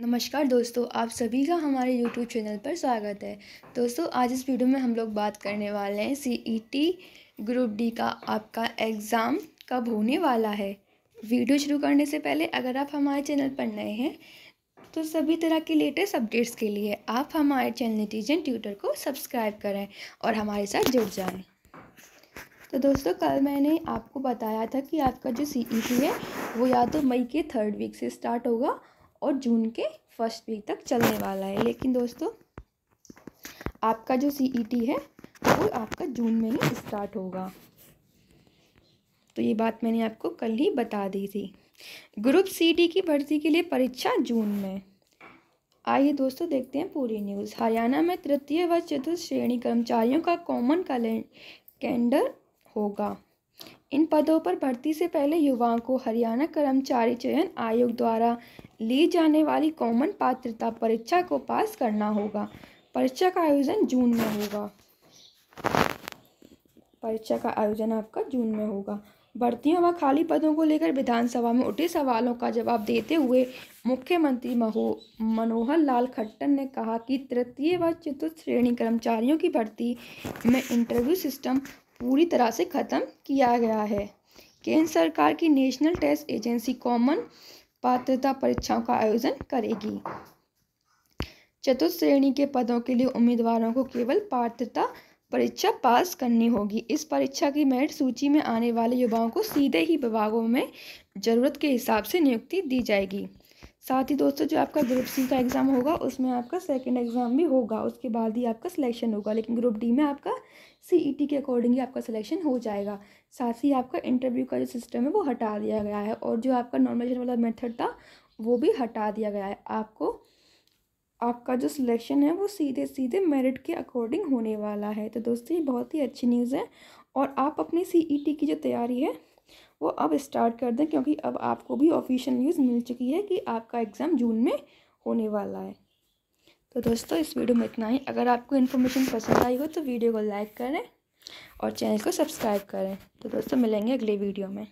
नमस्कार दोस्तों आप सभी का हमारे YouTube चैनल पर स्वागत है दोस्तों आज इस वीडियो में हम लोग बात करने वाले हैं C E T group D का आपका एग्ज़ाम कब होने वाला है वीडियो शुरू करने से पहले अगर आप हमारे चैनल पर नए हैं तो सभी तरह के लेटेस्ट अपडेट्स के लिए आप हमारे चैनल नतीजन ट्यूटर को सब्सक्राइब करें और हमारे साथ जुड़ जाएँ तो दोस्तों कल मैंने आपको बताया था कि आपका जो सी ई टी है वो या तो मई के थर्ड वीक से स्टार्ट होगा और जून के फर्स्ट वीक तक चलने वाला है लेकिन दोस्तों आपका जो सी e है वो आपका जून में ही स्टार्ट होगा तो ये बात मैंने आपको कल ही बता दी थी ग्रुप सी e की भर्ती के लिए परीक्षा जून में आइए दोस्तों देखते हैं पूरी न्यूज़ हरियाणा में तृतीय व चतुर्थ श्रेणी कर्मचारियों का कॉमन कैलेंडर होगा इन पदों पर भर्ती से पहले युवाओं को हरियाणा कर्मचारी चयन आयोग द्वारा ली जाने वाली कॉमन पात्रता परीक्षा को पास करना होगा परीक्षा का आयोजन जून में होगा परीक्षा का आयोजन आपका जून में होगा भर्तियों व खाली पदों को लेकर विधानसभा में उठे सवालों का जवाब देते हुए मुख्यमंत्री मनोहर लाल खट्टर ने कहा कि तृतीय व चतुर्थ श्रेणी कर्मचारियों की भर्ती में इंटरव्यू सिस्टम पूरी तरह से ख़त्म किया गया है केंद्र सरकार की नेशनल टेस्ट एजेंसी कॉमन पात्रता परीक्षाओं का आयोजन करेगी चतुर्थ श्रेणी के पदों के लिए उम्मीदवारों को केवल पात्रता परीक्षा पास करनी होगी इस परीक्षा की मेरिट सूची में आने वाले युवाओं को सीधे ही विभागों में ज़रूरत के हिसाब से नियुक्ति दी जाएगी साथ ही दोस्तों जो आपका ग्रुप सी का एग्ज़ाम होगा उसमें आपका सेकंड एग्ज़ाम भी होगा उसके बाद ही आपका सिलेक्शन होगा लेकिन ग्रुप डी में आपका सीईटी e के अकॉर्डिंग ही आपका सिलेक्शन हो जाएगा साथ ही आपका इंटरव्यू का जो सिस्टम है वो हटा दिया गया है और जो आपका नॉर्मलेशन वाला मेथड था वो भी हटा दिया गया है आपको आपका जो सिलेक्शन है वो सीधे सीधे मेरिट के अकॉर्डिंग होने वाला है तो दोस्तों ये बहुत ही अच्छी न्यूज़ है और आप अपनी सी e की जो तैयारी है वो अब स्टार्ट कर दें क्योंकि अब आपको भी ऑफिशियल न्यूज़ मिल चुकी है कि आपका एग्ज़ाम जून में होने वाला है तो दोस्तों इस वीडियो में इतना ही अगर आपको इन्फॉर्मेशन पसंद आई हो तो वीडियो को लाइक करें और चैनल को सब्सक्राइब करें तो दोस्तों मिलेंगे अगले वीडियो में